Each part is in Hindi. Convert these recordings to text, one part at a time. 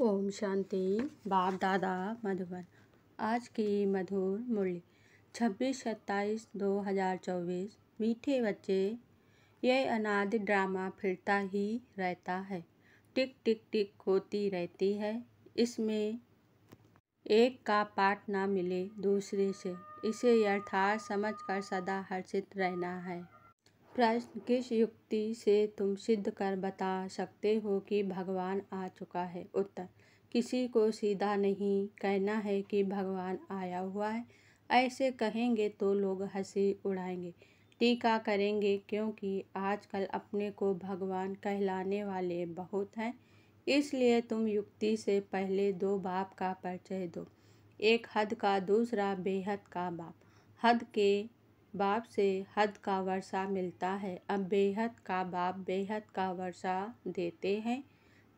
ओम शांति बाप दादा मधुबन आज की मधुर मुरली छब्बीस सत्ताईस दो हजार चौबीस मीठे बच्चे ये अनाद ड्रामा फिरता ही रहता है टिक टिक टिक होती रहती है इसमें एक का पाठ ना मिले दूसरे से इसे यथार्थ समझ कर सदा हर्षित रहना है प्रश्न किस युक्ति से तुम सिद्ध कर बता सकते हो कि भगवान आ चुका है उत्तर किसी को सीधा नहीं कहना है कि भगवान आया हुआ है ऐसे कहेंगे तो लोग हंसी उड़ाएंगे टीका करेंगे क्योंकि आजकल अपने को भगवान कहलाने वाले बहुत हैं इसलिए तुम युक्ति से पहले दो बाप का परिचय दो एक हद का दूसरा बेहद का बाप हद के बाप से हद का वर्षा मिलता है अब बेहद का बाप बेहद का वर्षा देते हैं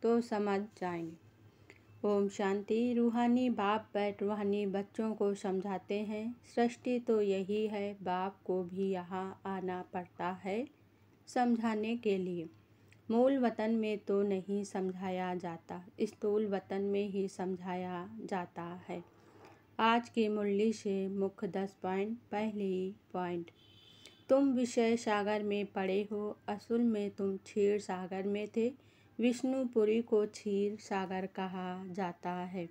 तो समझ जाएंगे ओम शांति रूहानी बाप बैठ रूहानी बच्चों को समझाते हैं सृष्टि तो यही है बाप को भी यहाँ आना पड़ता है समझाने के लिए मूल वतन में तो नहीं समझाया जाता स्थूल वतन में ही समझाया जाता है आज के मूल्य से मुख्य दस पॉइंट पहले पॉइंट तुम विषय सागर में पड़े हो असल में तुम क्षीर सागर में थे विष्णुपुरी को क्षीर सागर कहा जाता है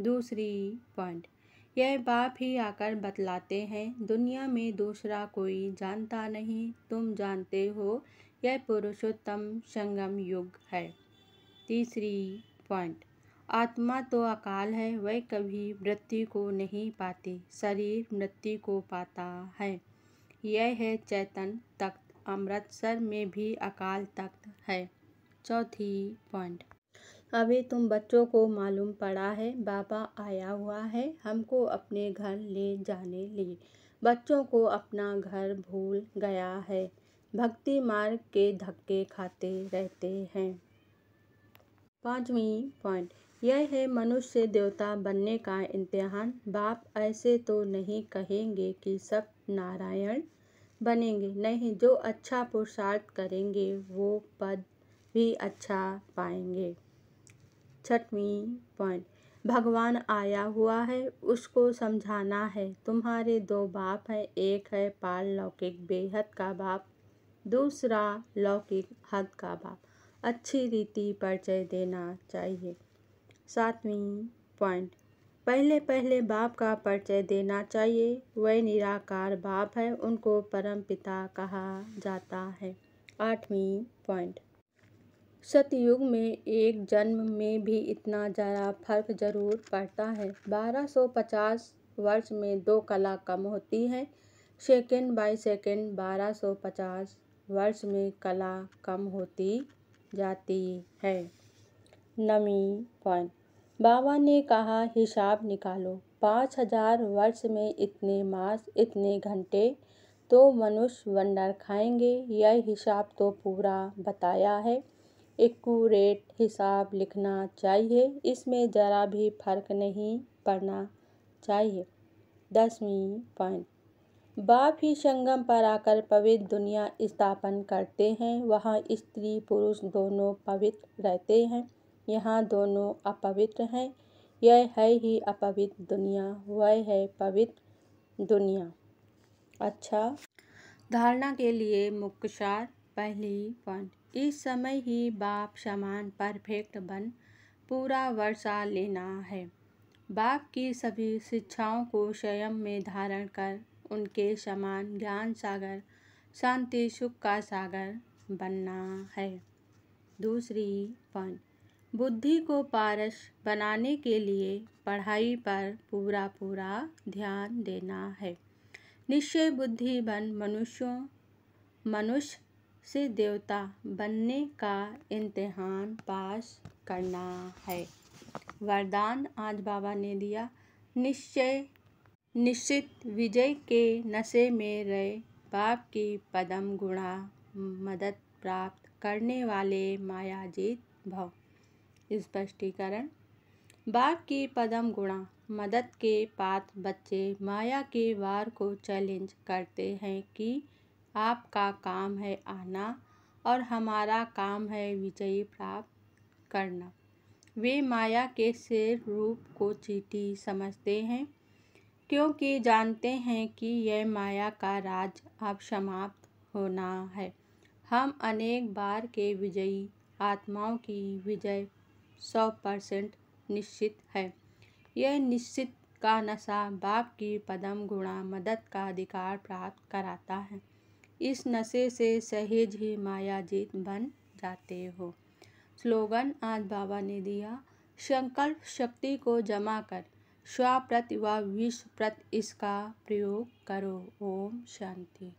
दूसरी पॉइंट यह बाप ही आकर बतलाते हैं दुनिया में दूसरा कोई जानता नहीं तुम जानते हो यह पुरुषोत्तम संगम युग है तीसरी पॉइंट आत्मा तो अकाल है वह कभी मृत्यु को नहीं पाती शरीर मृत्यु को पाता है यह है चैतन तख्त अमृतसर में भी अकाल तख्त है चौथी पॉइंट अभी तुम बच्चों को मालूम पड़ा है बाबा आया हुआ है हमको अपने घर ले जाने लिए बच्चों को अपना घर भूल गया है भक्ति मार्ग के धक्के खाते रहते हैं पाँचवीं पॉइंट यह है मनुष्य देवता बनने का इम्तिहान बाप ऐसे तो नहीं कहेंगे कि सब नारायण बनेंगे नहीं जो अच्छा पुरुषार्थ करेंगे वो पद भी अच्छा पाएंगे छठवीं पॉइंट भगवान आया हुआ है उसको समझाना है तुम्हारे दो बाप हैं एक है पाल लौकिक बेहद का बाप दूसरा लौकिक हद का बाप अच्छी रीति परिचय देना चाहिए सातवीं पॉइंट पहले पहले बाप का परिचय देना चाहिए वह निराकार बाप है उनको परम पिता कहा जाता है आठवीं पॉइंट सतयुग में एक जन्म में भी इतना ज़्यादा फर्क जरूर पड़ता है 1250 वर्ष में दो कला कम होती है सेकेंड बाई सेकेंड 1250 वर्ष में कला कम होती जाती है नमी वन बाबा ने कहा हिसाब निकालो पाँच हजार वर्ष में इतने मास इतने घंटे तो मनुष्य वंडर खाएंगे यह हिसाब तो पूरा बताया है एकूरेट हिसाब लिखना चाहिए इसमें ज़रा भी फर्क नहीं पड़ना चाहिए दसवीं पॉइंट बाप ही संगम पर आकर पवित्र दुनिया स्थापन करते हैं वहाँ स्त्री पुरुष दोनों पवित्र रहते हैं यहाँ दोनों अपवित्र हैं यह है ही अपवित्र दुनिया वह है पवित्र दुनिया अच्छा धारणा के लिए मुख्यसार पहली वन इस समय ही बाप समान परफेक्ट बन पूरा वर्षा लेना है बाप की सभी शिक्षाओं को स्वयं में धारण कर उनके समान ज्ञान सागर शांति सुख का सागर बनना है दूसरी पॉइंट बुद्धि को पारस बनाने के लिए पढ़ाई पर पूरा पूरा ध्यान देना है निश्चय बुद्धि बन मनुष्यों मनुष्य से देवता बनने का इम्तहान पास करना है वरदान आज बाबा ने दिया निश्चय निश्चित विजय के नशे में रहे बाप की पदम गुणा मदद प्राप्त करने वाले मायाजीत भव स्पष्टीकरण बाघ की पदम गुणा मदद के पात बच्चे माया के वार को चैलेंज करते हैं कि आपका काम है आना और हमारा काम है विजयी प्राप्त करना वे माया के शेर रूप को चीटी समझते हैं क्योंकि जानते हैं कि यह माया का राज अब समाप्त होना है हम अनेक बार के विजयी आत्माओं की विजय सौ परसेंट निश्चित है यह निश्चित का नशा बाप की पदम गुणा मदद का अधिकार प्राप्त कराता है इस नशे से सहेज ही माया जीत बन जाते हो स्लोगन आज बाबा ने दिया संकल्प शक्ति को जमा कर स्वाप्रत व विश्वप्रत इसका प्रयोग करो ओम शांति